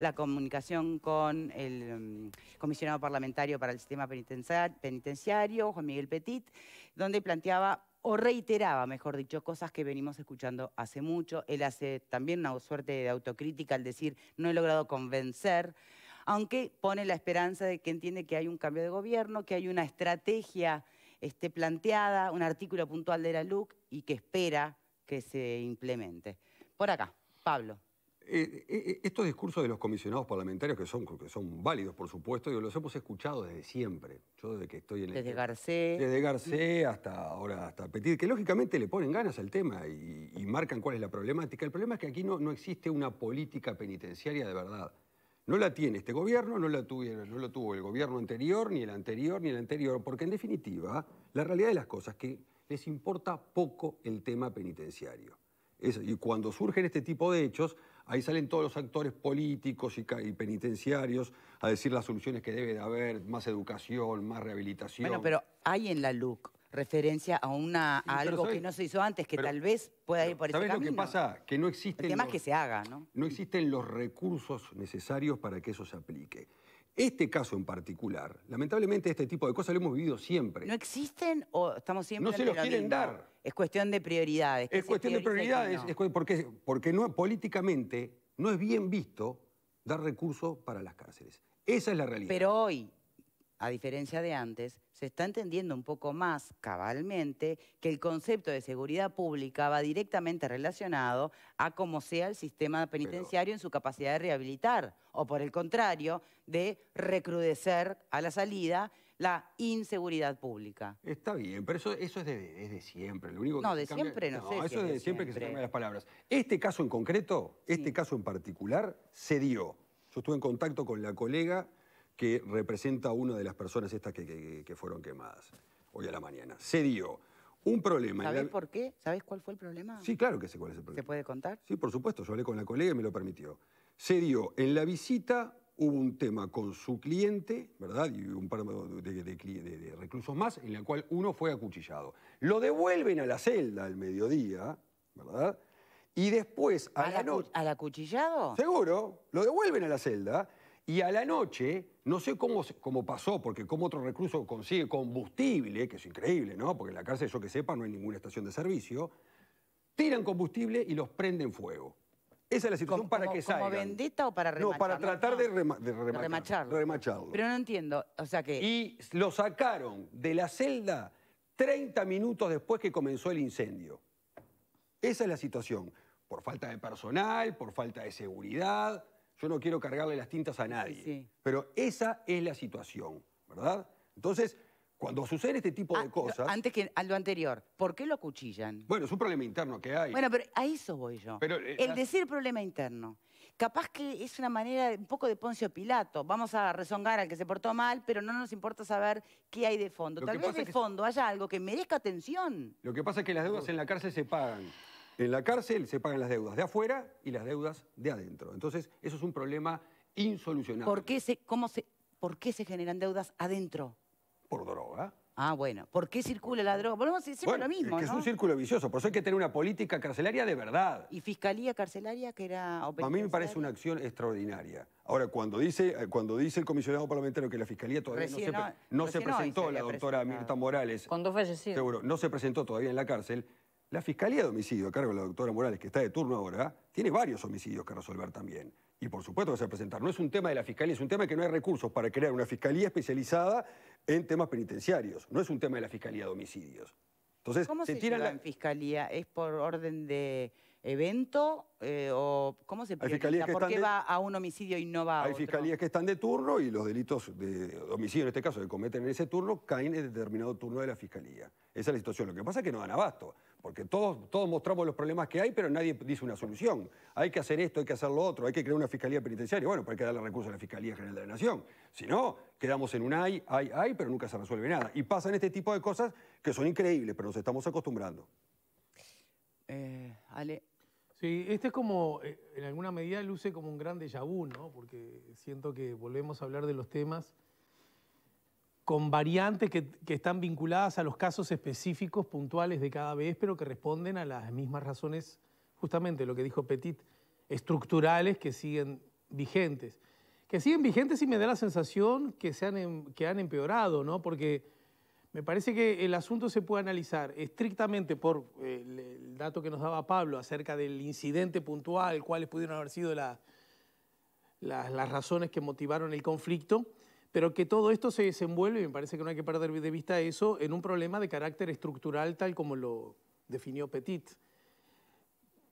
la comunicación con el em, comisionado parlamentario para el sistema penitenciario, Juan Miguel Petit, donde planteaba o reiteraba, mejor dicho, cosas que venimos escuchando hace mucho. Él hace también una suerte de autocrítica al decir, no he logrado convencer, aunque pone la esperanza de que entiende que hay un cambio de gobierno, que hay una estrategia este, planteada, un artículo puntual de la LUC y que espera que se implemente. Por acá, Pablo. Eh, eh, estos discursos de los comisionados parlamentarios, que son, que son válidos, por supuesto, y los hemos escuchado desde siempre. Yo desde que estoy en el... Desde Garcé. Desde hasta ahora, hasta Petit, que lógicamente le ponen ganas al tema y, marcan cuál es la problemática. El problema es que aquí no, no existe una política penitenciaria de verdad. No la tiene este gobierno, no la, tuvieron, no lo tuvo el gobierno anterior, ni el anterior, ni el anterior, porque en definitiva, la realidad de las cosas es que les importa poco el tema penitenciario. y cuando surgen este tipo de hechos, Ahí salen todos los actores políticos y, penitenciarios a decir las soluciones que debe de haber, más educación, más rehabilitación. Bueno, pero hay en la LUC referencia a, una, algo que no se hizo antes, que tal vez pueda ir por ese camino. ¿Sabes lo que pasa? Que no existen... que se haga, ¿no? No existen los recursos necesarios para que eso se aplique. Este caso en particular, lamentablemente este tipo de cosas lo hemos vivido siempre. ¿No existen o estamos siempre No se los quieren dar. Es cuestión de prioridades. Es cuestión de prioridades, porque, no, políticamente no es bien visto dar recursos para las cárceles. Esa es la realidad. Pero hoy, a diferencia de antes, se está entendiendo un poco más cabalmente que el concepto de seguridad pública va directamente relacionado a cómo sea el sistema penitenciario en su capacidad de rehabilitar, o por el contrario, de recrudecer a la salida la inseguridad pública. Está bien, pero eso, es, de, siempre. único no, de siempre no, no Eso es de, siempre, que se cambian las palabras. Este caso en concreto, este caso en particular, se dio. Yo estuve en contacto con la colega que representa a una de las personas estas que, fueron quemadas hoy a la mañana. Se dio un problema. ¿Sabés por qué? ¿Sabés cuál fue el problema? Sí, claro que sé cuál es el problema. ¿Se puede contar? Sí, por supuesto. Yo hablé con la colega y me lo permitió. Se dio en la visita hubo un tema con su cliente, ¿verdad? Y un par de, reclusos más, en la cual uno fue acuchillado. Lo devuelven a la celda al mediodía, ¿verdad? Y después a la noche ¿Al acuchillado? Seguro, lo devuelven a la celda y a la noche, no sé cómo, cómo pasó, porque como otro recluso consigue combustible, que es increíble, ¿no? Porque en la cárcel, yo que sepa, no hay ninguna estación de servicio, tiran combustible y los prenden fuego. Esa es la situación para que salgan. ¿Como bendita o para remacharlo? No, para tratar de, de, remachar, Pero no entiendo, o sea que... Y lo sacaron de la celda 30 minutos después que comenzó el incendio. Esa es la situación. Por falta de personal, por falta de seguridad... Yo no quiero cargarle las tintas a nadie. Pero esa es la situación, ¿verdad? Entonces, cuando sucede este tipo de ah, cosas... Antes que al lo anterior, ¿por qué lo acuchillan? Bueno, es un problema interno que hay. Bueno, pero a eso voy yo. Pero, eh, El decir problema interno. Capaz que es una manera un poco de Poncio Pilato. Vamos a rezongar al que se portó mal, pero no nos importa saber qué hay de fondo. Tal vez de fondo haya algo que merezca atención. Lo que pasa es que las deudas en la cárcel se pagan. En la cárcel se pagan las deudas de afuera y las deudas de adentro. Entonces, eso es un problema insolucionable. ¿Por qué se, cómo se, generan deudas adentro? Por droga. Ah, bueno. ¿Por qué circula la droga? Bueno, a lo mismo, es, que es un círculo vicioso. Por eso hay que tener una política carcelaria de verdad. ¿Y fiscalía carcelaria que era... A mí me parece una acción extraordinaria. Ahora, cuando dice, eh, cuando dice el comisionado parlamentario que la fiscalía todavía no se, presentó, la doctora Mirta Morales... Cuando falleció. Seguro, no se presentó todavía en la cárcel. La Fiscalía de Homicidios, a cargo de la doctora Morales, que está de turno ahora, tiene varios homicidios que resolver también. Y por supuesto que se va a presentar. No es un tema de la Fiscalía, es un tema que no hay recursos para crear una Fiscalía especializada en temas penitenciarios. No es un tema de la Fiscalía de Homicidios. Entonces, ¿Cómo se, tira tiran la... Fiscalía? ¿Es por orden de evento eh, o cómo se prioriza? ¿Por qué va a un homicidio y no va a Hay fiscalías que están de turno y los delitos de homicidio, en este caso, que cometen en ese turno, caen en determinado turno de la fiscalía. Esa es la situación. Lo que pasa es que no dan abasto, porque todos, todos mostramos los problemas que hay, pero nadie dice una solución. Hay que hacer esto, hay que hacer lo otro, hay que crear una fiscalía penitenciaria. Bueno, pero pues hay que darle recursos a la Fiscalía General de la Nación. Si no, quedamos en un hay, hay, hay, pero nunca se resuelve nada. Y pasan este tipo de cosas que son increíbles, pero nos estamos acostumbrando. Eh, Ale. Sí, este es como, eh, en alguna medida luce como un gran déjà ¿no? Porque siento que volvemos a hablar de los temas con variantes que, están vinculadas a los casos específicos, puntuales de cada vez, pero que responden a las mismas razones, justamente lo que dijo Petit, estructurales que siguen vigentes. Que siguen vigentes y me da la sensación que, se han, em, que han empeorado, ¿no? Porque me parece que el asunto se puede analizar estrictamente por eh, el, dato que nos daba Pablo acerca del incidente puntual, cuáles pudieron haber sido las razones que motivaron el conflicto, pero que todo esto se desenvuelve, y me parece que no hay que perder de vista eso, en un problema de carácter estructural tal como lo definió Petit.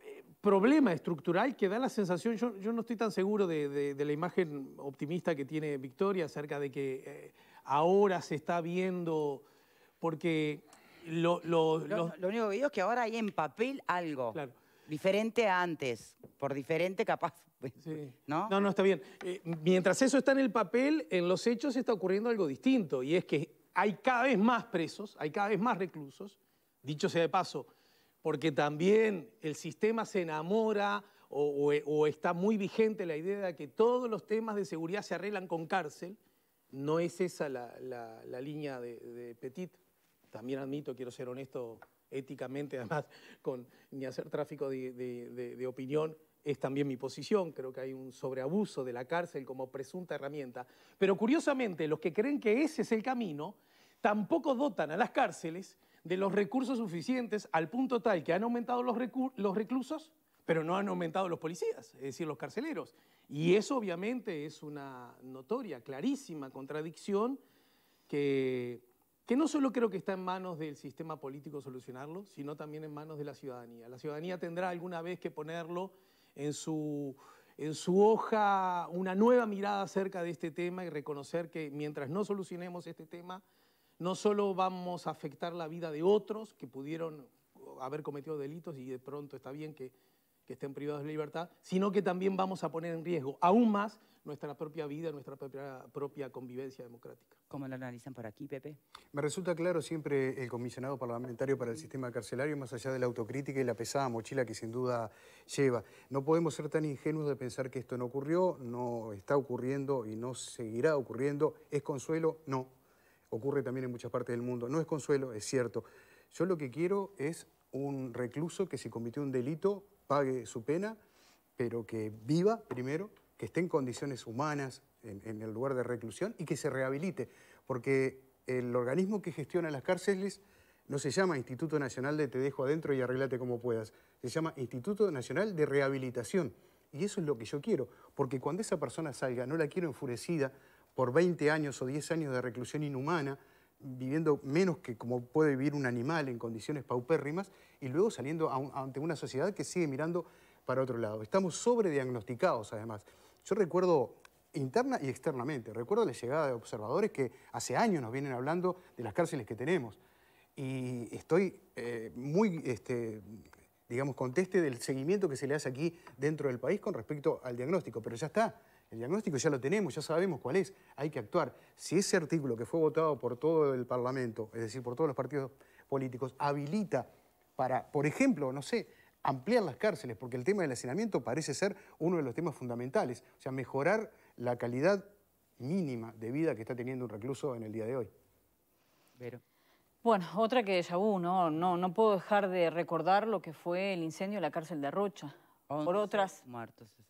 Eh, problema estructural que da la sensación, yo, no estoy tan seguro de, la imagen optimista que tiene Victoria acerca de que... Eh, ahora se está viendo, porque... Lo, único que digo es que ahora hay en papel algo. Diferente a antes, por diferente capaz, pues, ¿no? No, está bien. Eh, mientras eso está en el papel, en los hechos está ocurriendo algo distinto, y es que hay cada vez más presos, hay cada vez más reclusos, dicho sea de paso, porque también el sistema se enamora o está muy vigente la idea de que todos los temas de seguridad se arreglan con cárcel, no es esa la, línea de, Petit. También admito, quiero ser honesto éticamente, además, con ni hacer tráfico de, opinión, es también mi posición, creo que hay un sobreabuso de la cárcel como presunta herramienta, pero curiosamente los que creen que ese es el camino tampoco dotan a las cárceles de los recursos suficientes al punto tal que han aumentado los, los reclusos pero no han aumentado los policías, es decir, los carceleros. Y eso obviamente es una notoria, clarísima contradicción que, que no solo creo que está en manos del sistema político solucionarlo, sino también en manos de la ciudadanía. La ciudadanía tendrá alguna vez que ponerlo en su, en su hoja una nueva mirada acerca de este tema y reconocer que mientras no solucionemos este tema, no solo vamos a afectar la vida de otros que pudieron haber cometido delitos y de pronto está bien que que estén privados de libertad, sino que también vamos a poner en riesgo aún más nuestra propia vida, nuestra propia, propia convivencia democrática. ¿Cómo lo analizan por aquí, Pepe? Me resulta claro siempre el comisionado parlamentario para el sistema carcelario, más allá de la autocrítica y la pesada mochila que sin duda lleva. No podemos ser tan ingenuos de pensar que esto no ocurrió, no está ocurriendo y no seguirá ocurriendo. ¿Es consuelo? No. Ocurre también en muchas partes del mundo. No es consuelo, es cierto. Yo lo que quiero es un recluso que si cometió un delito pague su pena, pero que viva primero, que esté en condiciones humanas en, el lugar de reclusión y que se rehabilite, porque el organismo que gestiona las cárceles no se llama Instituto Nacional de Te dejo adentro y arreglate como puedas, se llama Instituto Nacional de Rehabilitación. Y eso es lo que yo quiero, porque cuando esa persona salga, no la quiero enfurecida por 20 años o 10 años de reclusión inhumana, viviendo menos que como puede vivir un animal en condiciones paupérrimas y luego saliendo ante una sociedad que sigue mirando para otro lado. Estamos sobrediagnosticados además. Yo recuerdo interna y externamente, recuerdo la llegada de observadores que hace años nos vienen hablando de las cárceles que tenemos y estoy eh, muy, este, digamos, conteste del seguimiento que se le hace aquí dentro del país con respecto al diagnóstico, pero ya está. El diagnóstico ya lo tenemos, ya sabemos cuál es, hay que actuar. Si ese artículo que fue votado por todo el Parlamento, es decir, por todos los partidos políticos, habilita para, por ejemplo, no sé, ampliar las cárceles, porque el tema del hacinamiento parece ser uno de los temas fundamentales, o sea, mejorar la calidad mínima de vida que está teniendo un recluso en el día de hoy. Pero... Bueno, otra que ya hubo, ¿no? No, no puedo dejar de recordar lo que fue el incendio de la cárcel de Rocha, por otras,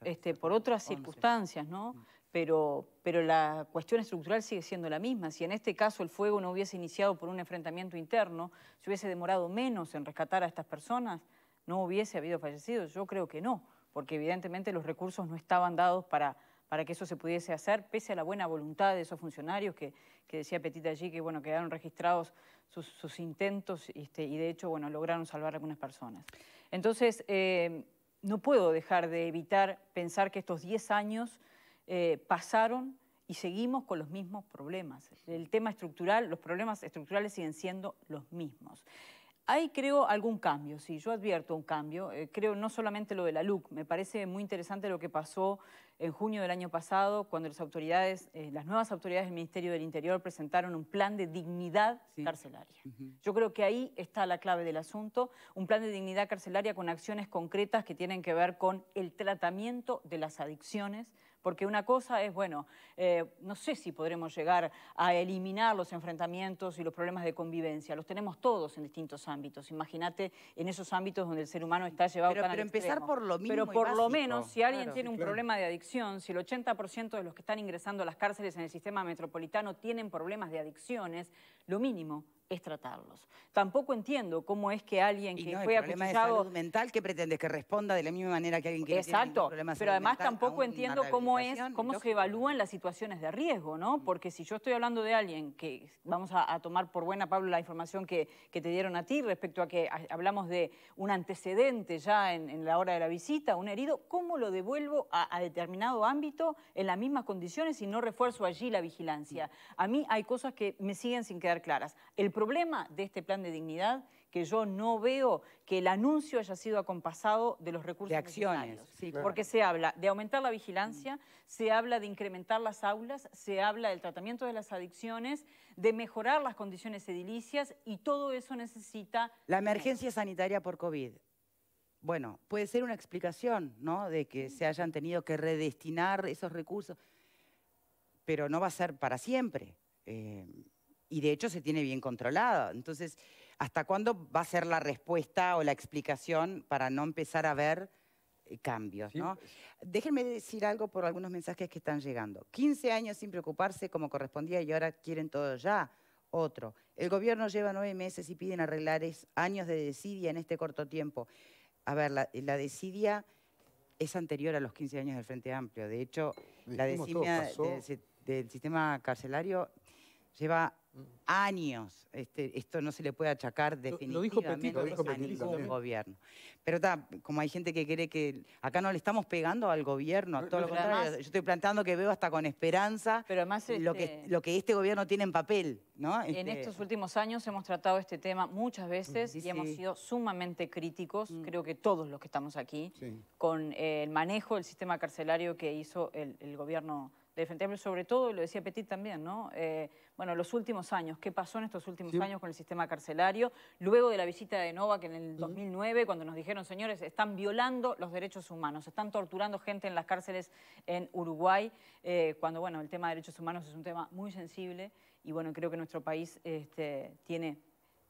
este, por otras circunstancias, ¿no? Mm. Pero, pero la cuestión estructural sigue siendo la misma. Si en este caso el fuego no hubiese iniciado por un enfrentamiento interno, si hubiese demorado menos en rescatar a estas personas, no hubiese habido fallecidos. Yo creo que no, porque evidentemente los recursos no estaban dados para, para que eso se pudiese hacer, pese a la buena voluntad de esos funcionarios que, que decía Petita allí, que bueno, quedaron registrados sus, intentos este, y de hecho bueno, lograron salvar a algunas personas. Entonces, eh, no puedo dejar de evitar pensar que estos 10 años eh, pasaron y seguimos con los mismos problemas. El tema estructural, los problemas estructurales siguen siendo los mismos. Hay, creo, algún cambio, sí, yo advierto un cambio. Eh, creo no solamente lo de la LUC, me parece muy interesante lo que pasó en junio del año pasado, cuando las autoridades, eh, las nuevas autoridades del Ministerio del Interior presentaron un plan de dignidad carcelaria. Yo creo que ahí está la clave del asunto, un plan de dignidad carcelaria con acciones concretas que tienen que ver con el tratamiento de las adicciones, porque una cosa es, bueno, eh, no sé si podremos llegar a eliminar los enfrentamientos y los problemas de convivencia. Los tenemos todos en distintos ámbitos. Imagínate en esos ámbitos donde el ser humano está llevado pero, Pero empezar por lo mínimo Pero por lo menos, si alguien tiene un problema de adicción, si el 80% de los que están ingresando a las cárceles en el sistema metropolitano tienen problemas de adicciones, lo mínimo es tratarlos. Tampoco entiendo cómo es que alguien que fue salud mental que pretende que responda de la misma manera que alguien que Exacto, pero además tampoco entiendo cómo es cómo se evalúan las situaciones de riesgo, ¿no? Porque si yo estoy hablando de alguien que vamos a, tomar por buena Pablo la información que, que, te dieron a ti respecto a que hablamos de un antecedente ya en, la hora de la visita, un herido, ¿cómo lo devuelvo a, a determinado ámbito en las mismas condiciones y no refuerzo allí la vigilancia? A mí hay cosas que me siguen sin quedar claras. El problema de este plan de dignidad que yo no veo que el anuncio haya sido acompasado de los recursos de acciones, porque se habla de aumentar la vigilancia, mm. se habla de incrementar las aulas, se habla del tratamiento de las adicciones, de mejorar las condiciones edilicias y todo eso necesita... La emergencia sanitaria por COVID. Bueno, puede ser una explicación, ¿no? De que se hayan tenido que redestinar esos recursos, pero no va a ser para siempre. Eh, y de hecho se tiene bien controlado. Entonces, ¿hasta cuándo va a ser la respuesta o la explicación para no empezar a ver eh, cambios? ¿no? Pues. Déjenme decir algo por algunos mensajes que están llegando. 15 años sin preocuparse como correspondía y ahora quieren todo ya. Otro, el gobierno lleva nueve meses y piden arreglar años de desidia en este corto tiempo. A ver, la, desidia es anterior a los 15 años del Frente Amplio. De hecho, la desidia del, del sistema carcelario lleva años. Este, esto no se le puede achacar definitivamente lo a ningún gobierno. Pero como hay gente que cree que acá no le estamos pegando al gobierno, todo lo contrario. yo estoy planteando que veo hasta con esperanza pero además lo, que, este, lo que este gobierno tiene en papel. ¿no? en este estos últimos años hemos tratado este tema muchas veces y hemos sido sumamente críticos, mm. creo que todos los que estamos aquí, con eh, el manejo del sistema carcelario que hizo el gobierno del sobre todo, lo decía Petit también, ¿no? Eh, bueno, los últimos años, ¿qué pasó en estos últimos años con el sistema carcelario? Luego de la visita de Novak en el 2009, cuando nos dijeron, señores, están violando los derechos humanos, están torturando gente en las cárceles en Uruguay, eh, cuando, bueno, el tema de derechos humanos es un tema muy sensible y, bueno, creo que nuestro país este, tiene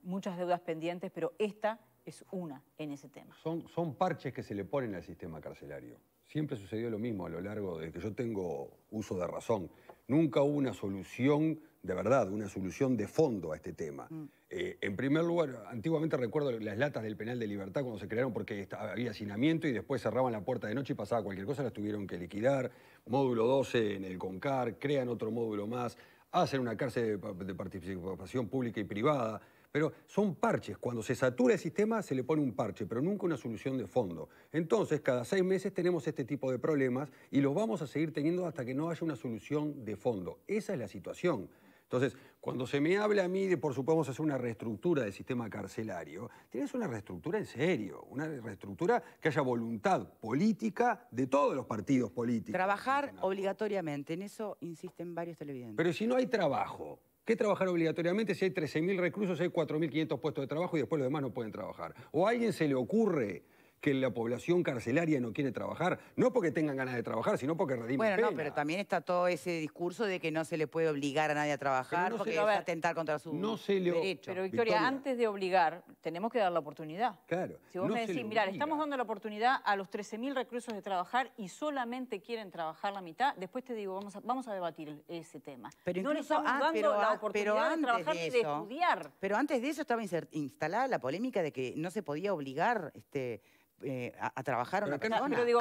muchas deudas pendientes, pero esta es una en ese tema. son parches que se le ponen al sistema carcelario. Siempre sucedió lo mismo a lo largo de que yo tengo uso de razón. Nunca hubo una solución de verdad, una solución de fondo a este tema. Mm. Eh, en primer lugar, antiguamente recuerdo las latas del penal de libertad cuando se crearon porque había hacinamiento y después cerraban la puerta de noche y pasaba cualquier cosa, las tuvieron que liquidar. Módulo 12 en el CONCAR, crean otro módulo más, hacen una cárcel de participación pública y privada. Pero son parches. Cuando se satura el sistema se le pone un parche, pero nunca una solución de fondo. Entonces, cada seis meses tenemos este tipo de problemas y los vamos a seguir teniendo hasta que no haya una solución de fondo. Esa es la situación. Entonces, cuando se me habla a mí de, por supuesto, hacer una reestructura del sistema carcelario, tienes una reestructura en serio, una reestructura que haya voluntad política de todos los partidos políticos. Trabajar obligatoriamente, en eso insisten varios televidentes. Pero si no hay trabajo, ¿Qué trabajar obligatoriamente si hay 13.000 reclusos, hay 4.500 puestos de trabajo y después los demás no pueden trabajar. ¿O a alguien se le ocurre que la población carcelaria no quiere trabajar, no porque tengan ganas de trabajar, sino porque redimen Bueno, no, pero también está todo ese discurso de que no se le puede obligar a nadie a trabajar porque va a atentar contra su no Pero Victoria, antes de obligar, tenemos que dar la oportunidad. Claro. Si vos me decís, mirá, estamos dando la oportunidad a los 13.000 reclusos de trabajar y solamente quieren trabajar la mitad, después te digo, vamos a, vamos a debatir ese tema. Pero no les estamos dando la oportunidad de trabajar de estudiar. Pero antes de eso estaba instalada la polémica de que no se podía obligar... Este, eh, a, trabajar a no,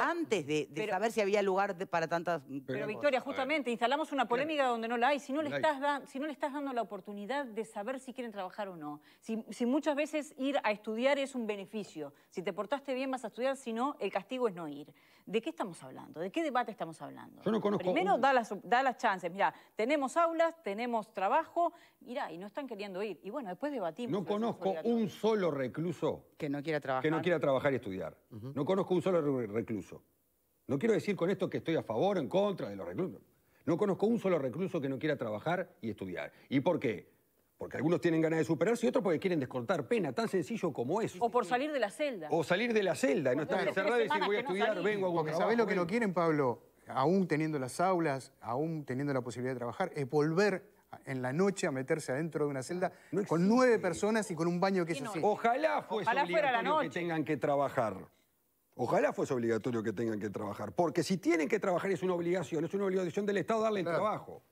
antes de, saber si había lugar para tantas... Pero, Victoria, justamente, instalamos una polémica donde no la hay. Si no, le estás si no le estás dando la oportunidad de saber si quieren trabajar o no, si muchas veces ir a estudiar es un beneficio, si te portaste bien vas a estudiar, si no, el castigo es no ir. ¿de qué estamos hablando? ¿De qué debate estamos hablando? Yo no conozco... Primero, da, las, da las chances. Mirá, tenemos aulas, tenemos trabajo, mirá, y no están queriendo ir. Y bueno, después debatimos. No conozco un solo recluso... Que no quiera trabajar. Que no quiera trabajar y estudiar. No conozco un solo recluso. No quiero decir con esto que estoy a favor o en contra de los reclusos. No conozco un solo recluso que no quiera trabajar y estudiar. ¿Y por qué? Porque algunos tienen ganas de superarse y otros porque quieren descortar pena, tan sencillo como eso. O por salir de la celda. O salir de la celda, y no estar encerrado este y decir voy a estudiar, vengo a Porque sabés lo que no quieren, Pablo, aún teniendo las aulas, aún teniendo la posibilidad de trabajar, es volver en la noche a meterse adentro de una celda con nueve personas y con un baño que es así. Ojalá fuese Ojalá obligatorio que tengan que trabajar. Ojalá fuese obligatorio que tengan que trabajar. Porque si tienen que trabajar es una obligación, es una obligación del Estado darle el trabajo.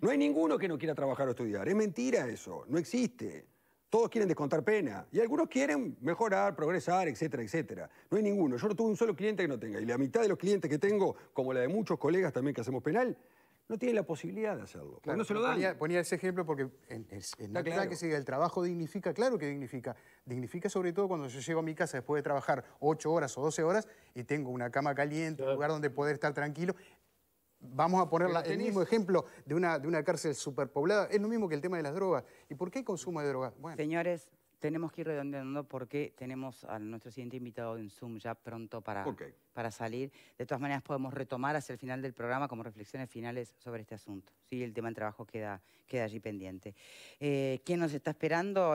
No hay ninguno que no quiera trabajar o estudiar. Es mentira eso, no existe. Todos quieren descontar pena y algunos quieren mejorar, progresar, etcétera, etcétera. No hay ninguno. Yo no tuve un solo cliente que no tenga y la mitad de los clientes que tengo, como la de muchos colegas también que hacemos penal, no tienen la posibilidad de hacerlo. no se lo dan. Ponía, ese ejemplo porque en, la que sigue, el trabajo dignifica, claro que dignifica. Dignifica sobre todo cuando yo llego a mi casa después de trabajar 8 horas o 12 horas y tengo una cama caliente, un lugar donde poder estar tranquilo vamos a poner el mismo ejemplo de una, de una cárcel superpoblada, es lo mismo que el tema de las drogas. ¿Y por qué consumo de drogas? Señores, tenemos que ir redondeando porque tenemos a nuestro siguiente invitado en Zoom ya pronto para, para salir. De todas maneras, podemos retomar hacia el final del programa como reflexiones finales sobre este asunto. Sí, el tema del trabajo queda, queda allí pendiente. Eh, ¿Quién nos está esperando?